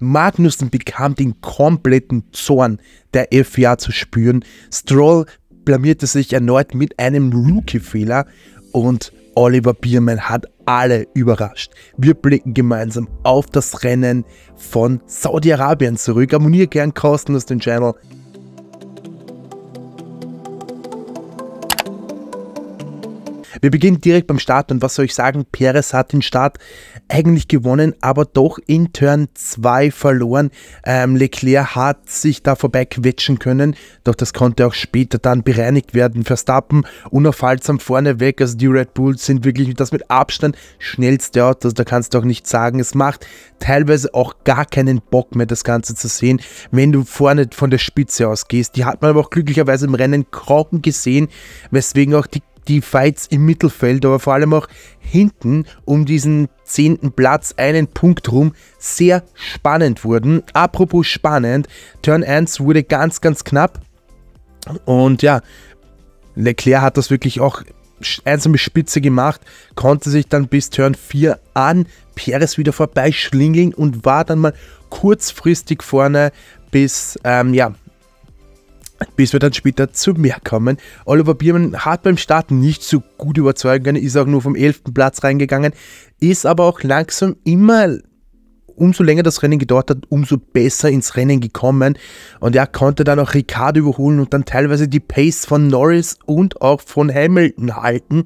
Magnussen bekam den kompletten Zorn der FIA zu spüren. Stroll blamierte sich erneut mit einem Rookie-Fehler und Oliver Biermann hat alle überrascht. Wir blicken gemeinsam auf das Rennen von Saudi-Arabien zurück. Abonniere gern kostenlos den Channel Wir beginnen direkt beim Start und was soll ich sagen? Perez hat den Start eigentlich gewonnen, aber doch in Turn 2 verloren. Ähm, Leclerc hat sich da vorbei quetschen können, doch das konnte auch später dann bereinigt werden. Verstappen unaufhaltsam vorne weg, also die Red Bulls sind wirklich das mit Abstand schnellste Auto, also da kannst du auch nicht sagen, es macht teilweise auch gar keinen Bock mehr, das Ganze zu sehen, wenn du vorne von der Spitze aus gehst. Die hat man aber auch glücklicherweise im Rennen krochen gesehen, weswegen auch die die Fights im Mittelfeld, aber vor allem auch hinten um diesen zehnten Platz, einen Punkt rum, sehr spannend wurden. Apropos spannend, Turn 1 wurde ganz, ganz knapp. Und ja, Leclerc hat das wirklich auch einsame Spitze gemacht, konnte sich dann bis Turn 4 an Perez wieder vorbeischlingeln und war dann mal kurzfristig vorne bis, ähm, ja, bis wir dann später zu mehr kommen. Oliver Biermann hat beim Start nicht so gut überzeugen können, ist auch nur vom 11. Platz reingegangen, ist aber auch langsam immer, umso länger das Rennen gedauert hat, umso besser ins Rennen gekommen. Und er konnte dann auch Ricardo überholen und dann teilweise die Pace von Norris und auch von Hamilton halten.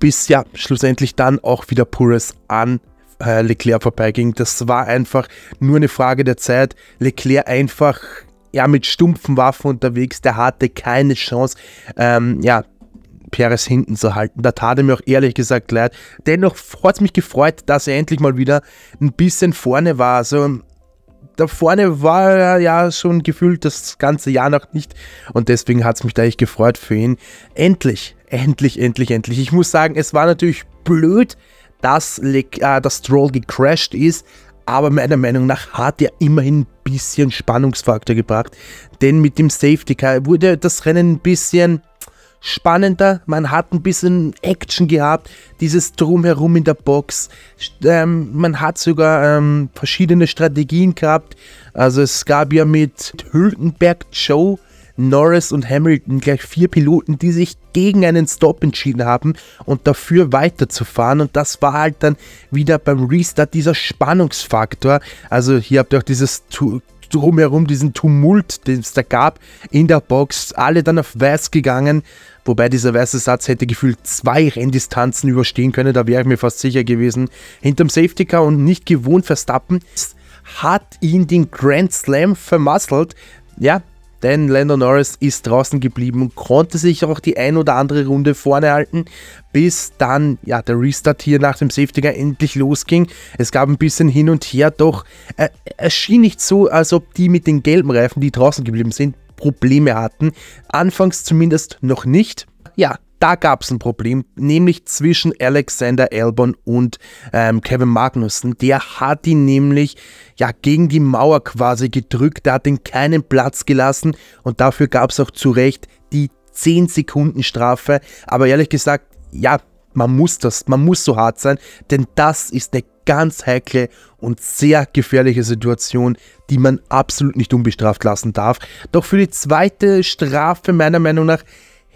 Bis ja, schlussendlich dann auch wieder Pures an äh, Leclerc vorbeiging. Das war einfach nur eine Frage der Zeit. Leclerc einfach ja, mit stumpfen Waffen unterwegs, der hatte keine Chance, ähm, ja, Peres hinten zu halten. Da tat er mir auch ehrlich gesagt leid. Dennoch hat es mich gefreut, dass er endlich mal wieder ein bisschen vorne war. Also da vorne war er ja schon gefühlt das ganze Jahr noch nicht und deswegen hat es mich da echt gefreut für ihn. Endlich, endlich, endlich, endlich. Ich muss sagen, es war natürlich blöd, dass, äh, dass Stroll gecrashed ist, aber meiner Meinung nach hat er immerhin bisschen Spannungsfaktor gebracht. Denn mit dem Safety Car wurde das Rennen ein bisschen spannender. Man hat ein bisschen Action gehabt, dieses Drumherum in der Box. Ähm, man hat sogar ähm, verschiedene Strategien gehabt. Also es gab ja mit Hülkenberg Joe Norris und Hamilton gleich vier Piloten, die sich gegen einen Stop entschieden haben und dafür weiterzufahren. Und das war halt dann wieder beim Restart dieser Spannungsfaktor. Also hier habt ihr auch dieses drumherum, diesen Tumult, den es da gab in der Box. Alle dann auf weiß gegangen. Wobei dieser weiße Satz hätte gefühlt zwei Renndistanzen überstehen können, da wäre ich mir fast sicher gewesen. Hinterm Safety Car und nicht gewohnt Verstappen hat ihn den Grand Slam vermasselt. Ja, denn Lando Norris ist draußen geblieben und konnte sich auch die ein oder andere Runde vorne halten, bis dann ja der Restart hier nach dem Safety Car endlich losging. Es gab ein bisschen hin und her, doch äh, es schien nicht so, als ob die mit den gelben Reifen, die draußen geblieben sind, Probleme hatten. Anfangs zumindest noch nicht. Ja, da gab es ein Problem, nämlich zwischen Alexander Albon und ähm, Kevin Magnussen. Der hat ihn nämlich ja gegen die Mauer quasi gedrückt, der hat ihn keinen Platz gelassen und dafür gab es auch zu Recht die 10 Sekunden Strafe. Aber ehrlich gesagt, ja, man muss das, man muss so hart sein, denn das ist eine ganz heikle und sehr gefährliche Situation, die man absolut nicht unbestraft lassen darf. Doch für die zweite Strafe meiner Meinung nach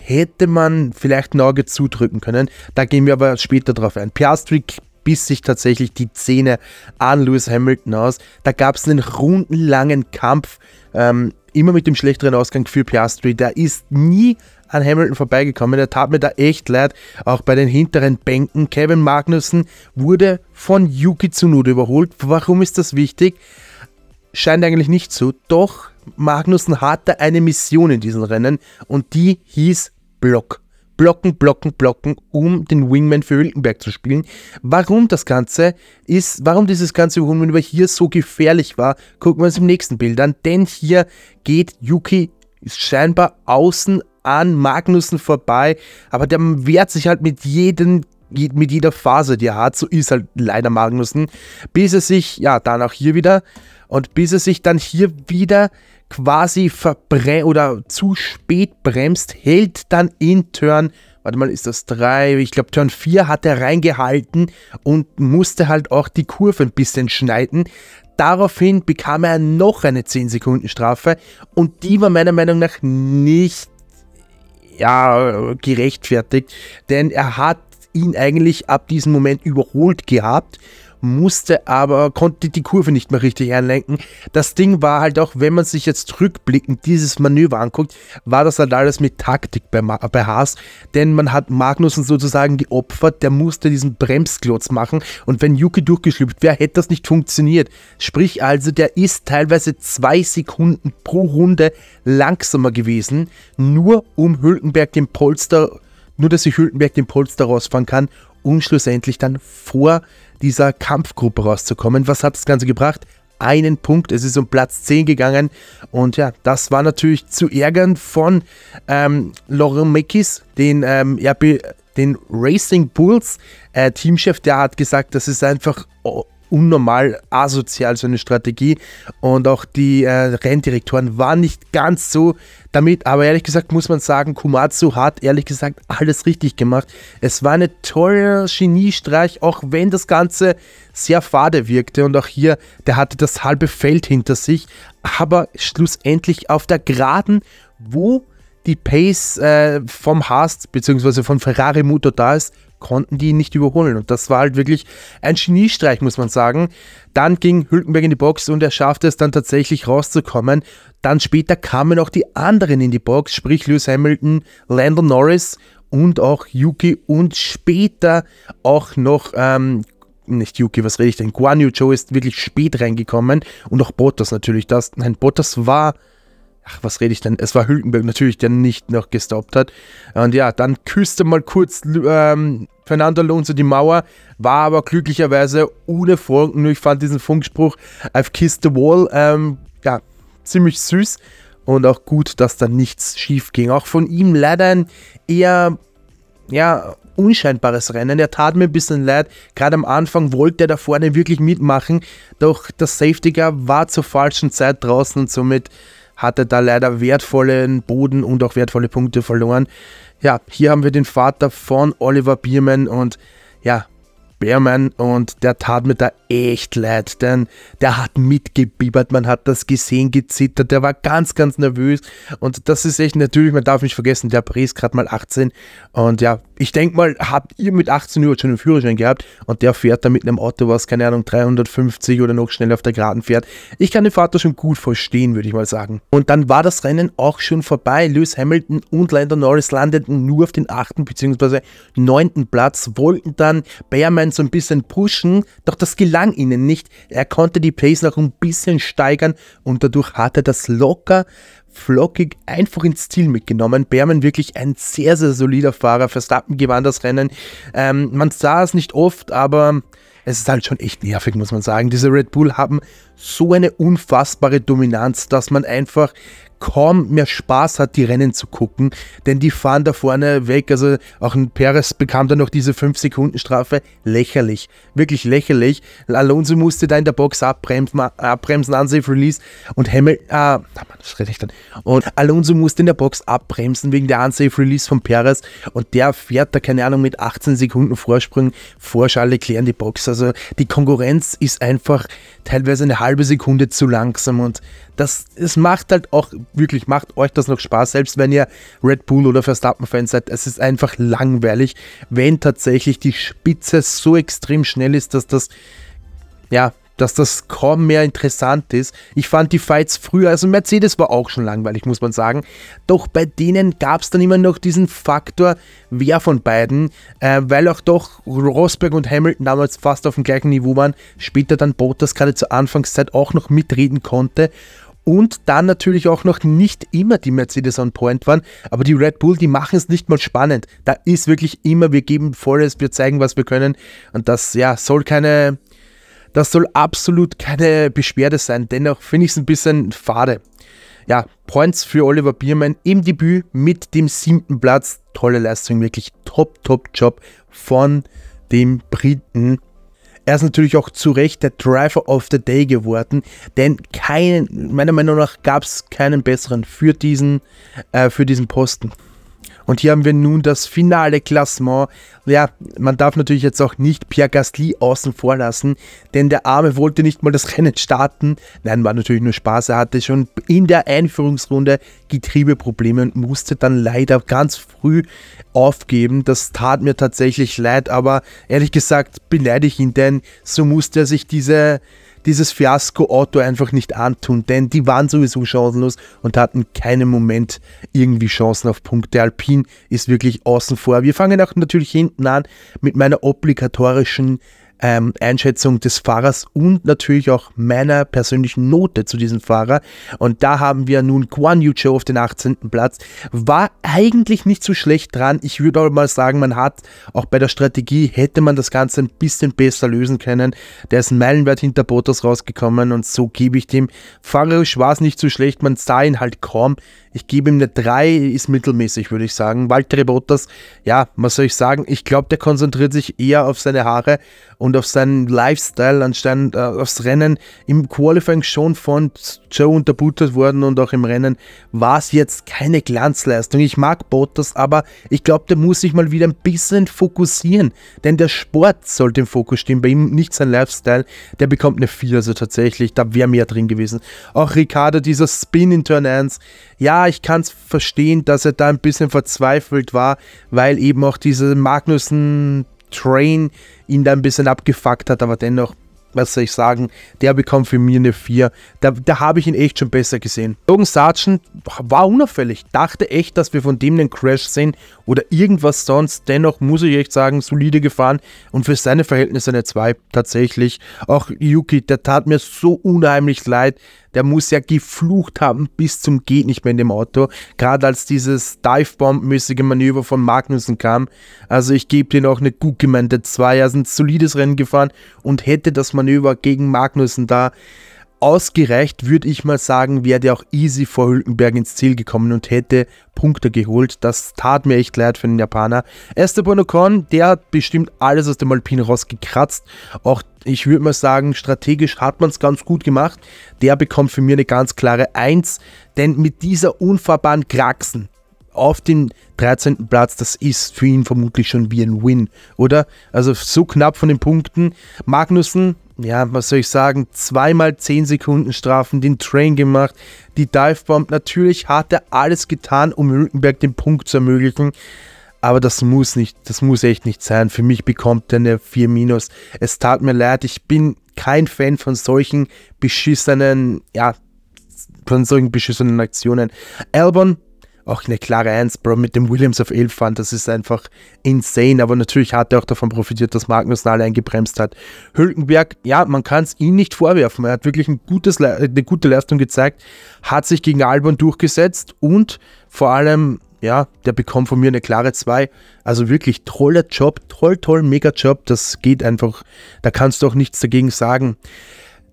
hätte man vielleicht ein Auge zudrücken können. Da gehen wir aber später drauf ein. Piastri biss sich tatsächlich die Zähne an Lewis Hamilton aus. Da gab es einen rundenlangen Kampf, ähm, immer mit dem schlechteren Ausgang für Piastri. Der ist nie an Hamilton vorbeigekommen. Der tat mir da echt leid, auch bei den hinteren Bänken. Kevin Magnussen wurde von Yuki Tsunoda überholt. Warum ist das wichtig? Scheint eigentlich nicht so, doch Magnussen hatte eine Mission in diesen Rennen und die hieß Block. Blocken, blocken, blocken, um den Wingman für Hülkenberg zu spielen. Warum das Ganze ist, warum dieses ganze Manöver hier so gefährlich war, gucken wir uns im nächsten Bild an. Denn hier geht Yuki scheinbar außen an Magnussen vorbei, aber der wehrt sich halt mit jedem mit jeder Phase, die er hat, so ist halt leider Magnussen, bis er sich, ja, dann auch hier wieder, und bis er sich dann hier wieder quasi verbre oder zu spät bremst, hält dann in Turn, warte mal, ist das 3, ich glaube Turn 4 hat er reingehalten und musste halt auch die Kurve ein bisschen schneiden. Daraufhin bekam er noch eine 10 Sekunden Strafe und die war meiner Meinung nach nicht ja, gerechtfertigt, denn er hat ihn eigentlich ab diesem Moment überholt gehabt musste aber, konnte die Kurve nicht mehr richtig einlenken. Das Ding war halt auch, wenn man sich jetzt rückblickend dieses Manöver anguckt, war das halt alles mit Taktik bei, bei Haas, denn man hat Magnussen sozusagen geopfert, der musste diesen Bremsklotz machen und wenn Yuki durchgeschlüpft wäre, hätte das nicht funktioniert. Sprich also, der ist teilweise zwei Sekunden pro Runde langsamer gewesen, nur um Hülkenberg den Polster nur dass sich Hülkenberg den Polster rausfahren kann um schlussendlich dann vor dieser Kampfgruppe rauszukommen. Was hat das Ganze gebracht? einen Punkt. Es ist um Platz 10 gegangen. Und ja, das war natürlich zu ärgern von ähm, Laurent Mekis, den, ähm, den Racing Bulls äh, Teamchef. Der hat gesagt, das ist einfach unnormal asozial, so eine Strategie. Und auch die äh, Renndirektoren waren nicht ganz so damit. Aber ehrlich gesagt muss man sagen, Kumatsu hat ehrlich gesagt alles richtig gemacht. Es war ein toller Geniestreich, auch wenn das Ganze sehr fade wirkte. Und auch hier, der hatte das halbe Feld hinter sich. Aber schlussendlich auf der Geraden, wo die Pace äh, vom Haas bzw. von Ferrari Motor da ist, konnten die nicht überholen. Und das war halt wirklich ein Geniestreich, muss man sagen. Dann ging Hülkenberg in die Box und er schaffte es dann tatsächlich rauszukommen. Dann später kamen auch die anderen in die Box, sprich Lewis Hamilton, Landon Norris und auch Yuki und später auch noch ähm, nicht Yuki, was rede ich denn? Guan Yu Zhou ist wirklich spät reingekommen und auch Bottas natürlich. Das, nein, Bottas war ach, was rede ich denn? Es war Hülkenberg natürlich, der nicht noch gestoppt hat. Und ja, dann küsste mal kurz ähm, Fernando Alonso die Mauer, war aber glücklicherweise ohne Funken. Ich fand diesen Funkspruch I've kissed the wall, ähm, ja, ziemlich süß. Und auch gut, dass da nichts schief ging. Auch von ihm leider ein eher, ja, unscheinbares Rennen. Er tat mir ein bisschen leid. Gerade am Anfang wollte er da vorne wirklich mitmachen, doch das Safety Car war zur falschen Zeit draußen und somit hatte da leider wertvollen Boden und auch wertvolle Punkte verloren. Ja, hier haben wir den Vater von Oliver Biermann und ja, Spearman und der tat mir da echt leid, denn der hat mitgebibbert, man hat das gesehen, gezittert, der war ganz, ganz nervös und das ist echt natürlich, man darf nicht vergessen, der Pri ist gerade mal 18 und ja, ich denke mal, habt ihr mit 18 Uhr schon einen Führerschein gehabt und der fährt da mit einem Auto, was keine Ahnung, 350 oder noch schneller auf der Geraden fährt. Ich kann den Vater schon gut verstehen, würde ich mal sagen. Und dann war das Rennen auch schon vorbei. Lewis Hamilton und Lando Norris landeten nur auf den 8. bzw. 9. Platz, wollten dann Bearman Offense so ein bisschen pushen, doch das gelang ihnen nicht. Er konnte die Plays noch ein bisschen steigern und dadurch hat er das locker, flockig, einfach ins Ziel mitgenommen. Berman wirklich ein sehr, sehr solider Fahrer. Verstappen gewann das Rennen. Ähm, man sah es nicht oft, aber es ist halt schon echt nervig, muss man sagen. Diese Red Bull haben so eine unfassbare Dominanz, dass man einfach kaum mehr Spaß hat, die Rennen zu gucken, denn die fahren da vorne weg. Also auch ein Perez bekam da noch diese 5-Sekunden-Strafe. Lächerlich, wirklich lächerlich. Alonso musste da in der Box abbremsen, abbremsen unsafe Release und Hamilton, ah, das rede ich dann. Und Alonso musste in der Box abbremsen wegen der unsafe Release von Perez und der fährt da, keine Ahnung, mit 18 Sekunden Vorsprung vor Charles Leclerc in die Box. Also die Konkurrenz ist einfach teilweise eine halbe Sekunde zu langsam und das, es macht halt auch wirklich macht euch das noch Spaß, selbst wenn ihr Red Bull oder Verstappen-Fans seid. Es ist einfach langweilig, wenn tatsächlich die Spitze so extrem schnell ist, dass das, ja, dass das kaum mehr interessant ist. Ich fand die Fights früher, also Mercedes war auch schon langweilig, muss man sagen. Doch bei denen gab es dann immer noch diesen Faktor, wer von beiden, äh, weil auch doch Rosberg und Hamilton damals fast auf dem gleichen Niveau waren, später dann Bottas gerade zur Anfangszeit auch noch mitreden konnte und dann natürlich auch noch nicht immer die Mercedes on Point waren, aber die Red Bull, die machen es nicht mal spannend. Da ist wirklich immer, wir geben volles, wir zeigen, was wir können und das ja soll keine, das soll absolut keine Beschwerde sein. Dennoch finde ich es ein bisschen fade. Ja, Points für Oliver Biermann im Debüt mit dem siebten Platz. Tolle Leistung, wirklich top, top Job von dem Briten. Er ist natürlich auch zu Recht der Driver of the Day geworden, denn keinen, meiner Meinung nach gab es keinen besseren für diesen, äh, für diesen Posten. Und hier haben wir nun das finale Klassement. Ja, man darf natürlich jetzt auch nicht Pierre Gasly außen vor lassen, denn der Arme wollte nicht mal das Rennen starten. Nein, war natürlich nur Spaß. Er hatte schon in der Einführungsrunde Getriebeprobleme und musste dann leider ganz früh aufgeben. Das tat mir tatsächlich leid, aber ehrlich gesagt beneide ich ihn, denn so musste er sich diese dieses Fiasko Otto einfach nicht antun, denn die waren sowieso chancenlos und hatten keinen Moment irgendwie Chancen auf Punkte. Alpin ist wirklich außen vor. Wir fangen auch natürlich hinten an mit meiner obligatorischen ähm, Einschätzung des Fahrers und natürlich auch meiner persönlichen Note zu diesem Fahrer. Und da haben wir nun Guan Yu Zhou auf den 18. Platz. War eigentlich nicht so schlecht dran. Ich würde aber mal sagen, man hat auch bei der Strategie hätte man das Ganze ein bisschen besser lösen können. Der ist meilenweit hinter Bottas rausgekommen und so gebe ich dem. Fahrerisch war es nicht so schlecht, man sah ihn halt kaum. Ich gebe ihm eine 3, ist mittelmäßig, würde ich sagen. Walter Bottas, ja, was soll ich sagen? Ich glaube, der konzentriert sich eher auf seine Haare und und auf seinen Lifestyle anstatt äh, aufs Rennen im Qualifying schon von Joe unterbuttert worden und auch im Rennen war es jetzt keine Glanzleistung. Ich mag Bottas, aber ich glaube, der muss sich mal wieder ein bisschen fokussieren, denn der Sport sollte im Fokus stehen, bei ihm nicht sein Lifestyle. Der bekommt eine 4, also tatsächlich, da wäre mehr drin gewesen. Auch Ricardo, dieser Spin in Turn 1, ja, ich kann es verstehen, dass er da ein bisschen verzweifelt war, weil eben auch diese Magnussen Train ihn da ein bisschen abgefuckt hat, aber dennoch, was soll ich sagen, der bekommt für mich eine 4. Da, da habe ich ihn echt schon besser gesehen. Logan Sargent war unauffällig, dachte echt, dass wir von dem einen Crash sehen oder irgendwas sonst. Dennoch muss ich echt sagen, solide gefahren und für seine Verhältnisse eine 2 tatsächlich. Auch Yuki, der tat mir so unheimlich leid, der muss ja geflucht haben bis zum geht nicht mehr in dem Auto. Gerade als dieses divebomb mäßige Manöver von Magnussen kam. Also ich gebe dir noch eine gut gemeinte 2. Er ist ein solides Rennen gefahren und hätte das Manöver gegen Magnussen da Ausgereicht, würde ich mal sagen, wäre der auch easy vor Hülkenberg ins Ziel gekommen und hätte Punkte geholt. Das tat mir echt leid für den Japaner. Esteban Ocon, der hat bestimmt alles aus dem Alpine rausgekratzt. Auch ich würde mal sagen, strategisch hat man es ganz gut gemacht. Der bekommt für mich eine ganz klare 1, denn mit dieser unfahrbaren Kraxen auf den 13. Platz, das ist für ihn vermutlich schon wie ein Win, oder? Also so knapp von den Punkten. Magnussen, ja, was soll ich sagen, zweimal 10 Sekunden Strafen, den Train gemacht, die Divebomb. Natürlich hat er alles getan, um Rückenberg den Punkt zu ermöglichen. Aber das muss nicht, das muss echt nicht sein. Für mich bekommt er eine 4 minus. Es tat mir leid, ich bin kein Fan von solchen beschissenen, ja, von solchen beschissenen Aktionen. Albon auch eine klare 1, Bro, mit dem Williams auf 11 fand, das ist einfach insane, aber natürlich hat er auch davon profitiert, dass Magnus Nahle eingebremst hat. Hülkenberg, ja, man kann es ihm nicht vorwerfen, er hat wirklich ein gutes, eine gute Leistung gezeigt, hat sich gegen Albon durchgesetzt und vor allem, ja, der bekommt von mir eine klare 2, also wirklich toller Job, toll, toll, mega Job, das geht einfach, da kannst du auch nichts dagegen sagen.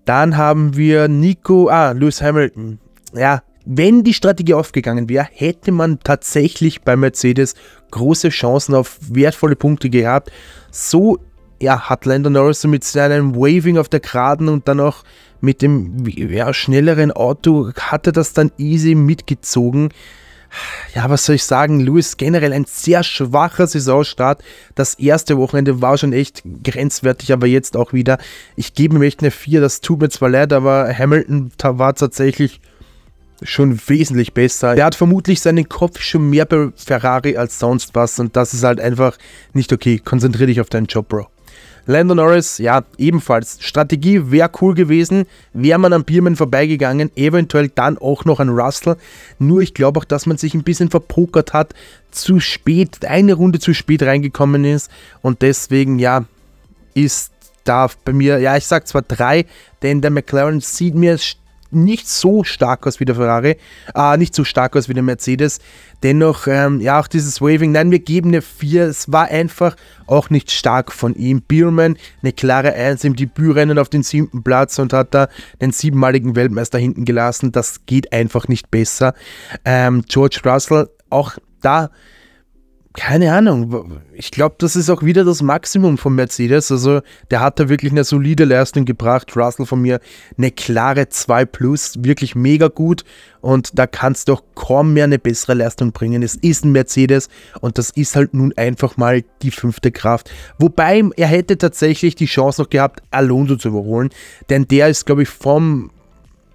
Dann haben wir Nico, ah, Lewis Hamilton. Ja, wenn die Strategie aufgegangen wäre, hätte man tatsächlich bei Mercedes große Chancen auf wertvolle Punkte gehabt. So ja, hat Lando Norris mit seinem Waving auf der Geraden und dann auch mit dem ja, schnelleren Auto, hat er das dann easy mitgezogen. Ja, was soll ich sagen? Lewis generell ein sehr schwacher Saisonstart. Das erste Wochenende war schon echt grenzwertig, aber jetzt auch wieder. Ich gebe ihm echt eine 4, das tut mir zwar leid, aber Hamilton war tatsächlich schon wesentlich besser. Er hat vermutlich seinen Kopf schon mehr bei Ferrari als sonst was und das ist halt einfach nicht okay. Konzentrier dich auf deinen Job, Bro. Lando Norris, ja, ebenfalls. Strategie wäre cool gewesen, wäre man an Bierman vorbeigegangen, eventuell dann auch noch an Russell. Nur ich glaube auch, dass man sich ein bisschen verpokert hat, zu spät, eine Runde zu spät reingekommen ist und deswegen, ja, ist da bei mir, ja, ich sag zwar drei, denn der McLaren sieht mir nicht so stark aus wie der Ferrari, äh, nicht so stark aus wie der Mercedes. Dennoch, ähm, ja, auch dieses Waving, nein, wir geben eine 4. Es war einfach auch nicht stark von ihm. Bierman, eine klare 1 im Debütrennen auf den siebten Platz und hat da den siebenmaligen Weltmeister hinten gelassen. Das geht einfach nicht besser. Ähm, George Russell, auch da keine Ahnung. Ich glaube, das ist auch wieder das Maximum von Mercedes. Also, der hat da wirklich eine solide Leistung gebracht. Russell von mir eine klare 2 Plus, wirklich mega gut. Und da kannst du auch kaum mehr eine bessere Leistung bringen. Es ist ein Mercedes und das ist halt nun einfach mal die fünfte Kraft. Wobei er hätte tatsächlich die Chance noch gehabt, Alonso zu überholen. Denn der ist, glaube ich, vom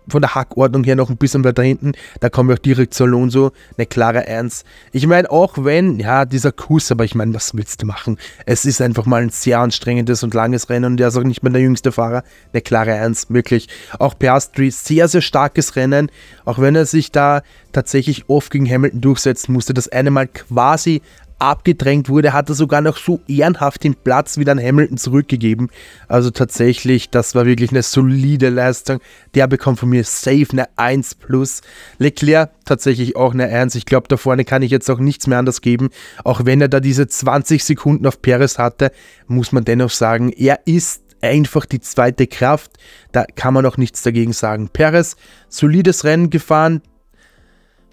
von der Hackordnung her noch ein bisschen weiter hinten. Da kommen wir auch direkt zu Alonso. Eine klare Eins. Ich meine, auch wenn, ja, dieser Kuss, aber ich meine, was willst du machen? Es ist einfach mal ein sehr anstrengendes und langes Rennen und er ist auch nicht mehr der jüngste Fahrer. Eine klare Eins, wirklich. Auch Piastri, sehr, sehr starkes Rennen. Auch wenn er sich da tatsächlich oft gegen Hamilton durchsetzen musste, das eine Mal quasi abgedrängt wurde, hat er sogar noch so ehrenhaft den Platz wieder an Hamilton zurückgegeben. Also tatsächlich, das war wirklich eine solide Leistung. Der bekommt von mir safe eine 1 plus. Leclerc tatsächlich auch eine 1. Ich glaube, da vorne kann ich jetzt auch nichts mehr anders geben. Auch wenn er da diese 20 Sekunden auf Perez hatte, muss man dennoch sagen, er ist einfach die zweite Kraft. Da kann man auch nichts dagegen sagen. Perez, solides Rennen gefahren,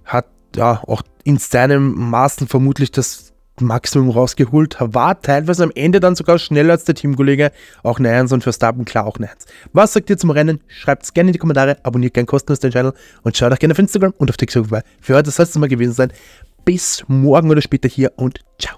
hat ja auch in seinem Maßen vermutlich das Maximum rausgeholt, war teilweise am Ende dann sogar schneller als der Teamkollege. Auch Nayans und Verstappen, klar auch Nayans. Was sagt ihr zum Rennen? Schreibt es gerne in die Kommentare, abonniert gerne kostenlos den Channel und schaut auch gerne auf Instagram und auf TikTok vorbei. Für heute soll es mal gewesen sein. Bis morgen oder später hier und ciao.